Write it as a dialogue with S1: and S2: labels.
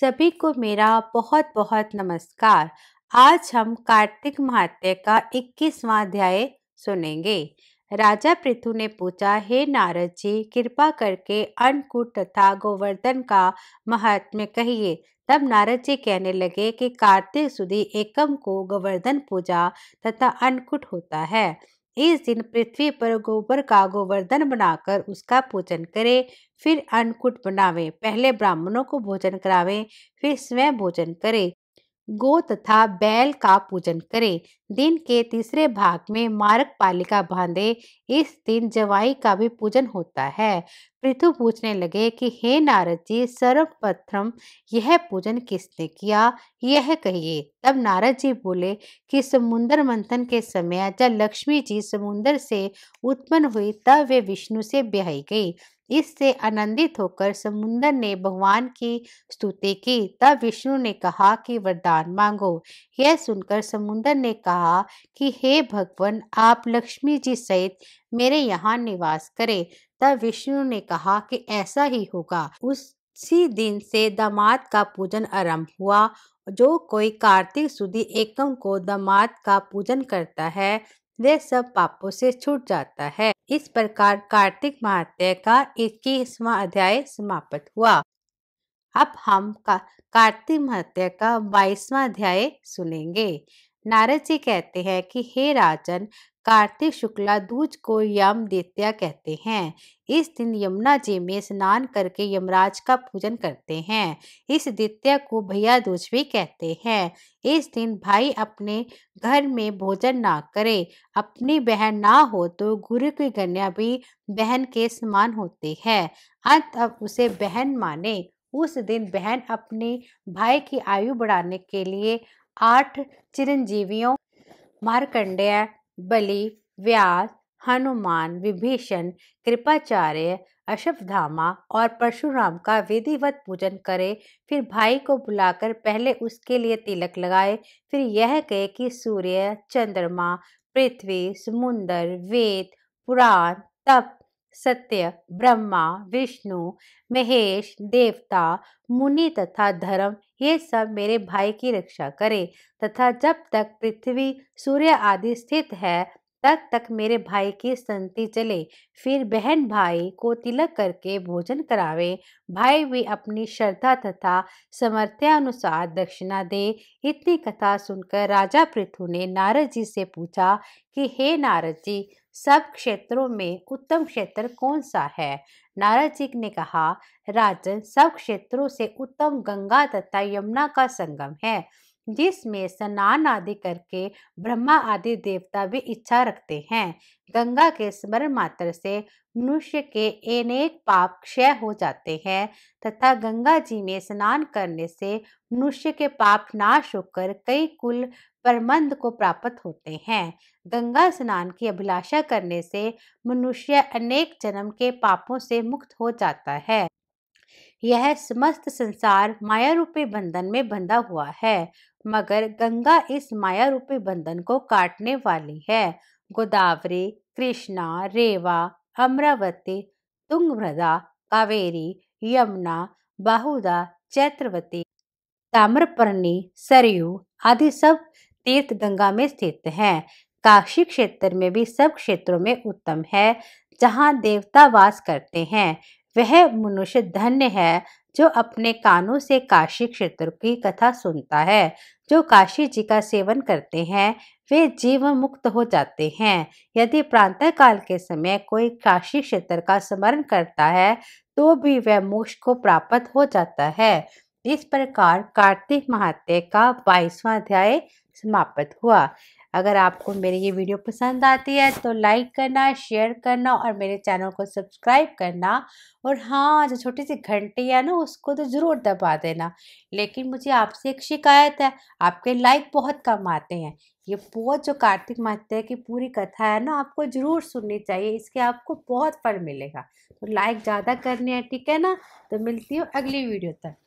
S1: सभी को मेरा बहुत बहुत नमस्कार आज हम कार्तिक महात्य का इक्कीसवां अध्याय सुनेंगे राजा पृथु ने पूछा हे नारद जी कृपा करके अन्नकूट तथा गोवर्धन का महात्म्य कहिए तब नारद जी कहने लगे कि कार्तिक सुदी एकम को गोवर्धन पूजा तथा अन्नकूट होता है इस दिन पृथ्वी पर गोबर का गोवर्धन बनाकर उसका पूजन करें फिर अन्नकूट बनावे पहले ब्राह्मणों को भोजन करावे फिर स्वयं भोजन करे गो तथा बैल का पूजन करें दिन के तीसरे भाग में मार्ग पालिका बांधे इस दिन जवाई का भी पूजन होता है पृथु पूछने लगे कि हे नारद जी सर्वप्रथम यह पूजन किसने किया यह कहिए तब नारद जी बोले कि समुन्द्र मंथन के समय जब लक्ष्मी जी समुन्द्र से उत्पन्न हुई तब वे विष्णु से ब्याई गई इससे आनंदित होकर समुन्दर ने भगवान की स्तुति की तब विष्णु ने कहा कि वरदान मांगो यह सुनकर समुन्दर ने कहा कि हे भगवान आप लक्ष्मी जी सहित मेरे यहाँ निवास करें तब विष्णु ने कहा कि ऐसा ही होगा उसी दिन से दामाद का पूजन आरंभ हुआ जो कोई कार्तिक सुदी एकम को दामाद का पूजन करता है वह सब पापों से छूट जाता है इस प्रकार कार्तिक महात्य का इक्कीसवा अध्याय समाप्त हुआ अब हम का कार्तिक महात्य का बाईसवा अध्याय सुनेंगे नारद जी कहते हैं कि हे राजन कार्तिक शुक्ला दूज को यम दित्या कहते हैं इस दिन यमुना जी में स्नान करके यमराज का पूजन करते हैं इस द्वितीय को भैया दूज भी कहते हैं इस दिन भाई अपने घर में भोजन ना करे अपनी बहन ना हो तो गुरु की कन्या भी बहन के समान होती है अंत अब उसे बहन माने उस दिन बहन अपने भाई की आयु बढ़ाने के लिए आठ चिरंजीवियों मारकंडेय बलि व्यास हनुमान विभीषण कृपाचार्य अश्वधामा और परशुराम का विधिवत पूजन करे फिर भाई को बुलाकर पहले उसके लिए तिलक लगाए फिर यह कहे कि सूर्य चंद्रमा पृथ्वी समुंदर वेद पुराण तप सत्य ब्रह्मा विष्णु महेश देवता मुनि तथा धर्म ये सब मेरे भाई की रक्षा करें तथा जब तक पृथ्वी सूर्य आदि स्थित है तब तक मेरे भाई की संति चले फिर बहन भाई को तिलक करके भोजन करावे भाई भी अपनी श्रद्धा तथा सामर्थ्यानुसार दक्षिणा दे इतनी कथा सुनकर राजा पृथु ने नारद जी से पूछा कि हे नारद जी सब क्षेत्रों में उत्तम क्षेत्र कौन सा है नारद जी ने कहा राजन सब क्षेत्रों से उत्तम गंगा तथा यमुना का संगम है जिसमें स्नान आदि करके ब्रह्मा आदि देवता भी इच्छा रखते हैं गंगा के स्मरण मात्र से मनुष्य के अनेक पाप क्षय हो जाते हैं तथा गंगा जी में स्नान करने से मनुष्य के पाप नाश होकर कई कुल परमंद को प्राप्त होते हैं गंगा स्नान की अभिलाषा करने से मनुष्य अनेक जन्म के पापों से मुक्त हो जाता है यह समस्त संसार माया रूपी बंधन में बंधा हुआ है मगर गंगा इस माया रूपी बंधन को काटने वाली है गोदावरी कृष्णा रेवा अमरावती तुंगभ्रदा कावेरी यमुना बाहुदा चैत्रवती ताम्रपर्णी सरयू आदि सब तीर्थ गंगा में स्थित हैं काशी क्षेत्र में भी सब क्षेत्रों में उत्तम है जहाँ देवता वास करते हैं वह मनुष्य धन्य है जो अपने कानों से काशी क्षेत्र की कथा सुनता है जो काशी जी का सेवन करते हैं वे जीव मुक्त हो जाते हैं यदि प्रातः काल के समय कोई काशी क्षेत्र का स्मरण करता है तो भी वह मोक्ष को प्राप्त हो जाता है इस प्रकार कार्तिक महात्य का बाईसवा अध्याय समाप्त हुआ अगर आपको मेरी ये वीडियो पसंद आती है तो लाइक करना शेयर करना और मेरे चैनल को सब्सक्राइब करना और हाँ जो छोटी सी घंटी है ना उसको तो ज़रूर दबा देना लेकिन मुझे आपसे एक शिकायत है आपके लाइक बहुत कम आते हैं ये बहुत जो कार्तिक महत्या की पूरी कथा है ना आपको ज़रूर सुननी चाहिए इसके आपको बहुत फल मिलेगा तो लाइक ज़्यादा करनी है ठीक है ना तो मिलती हूँ अगली वीडियो तक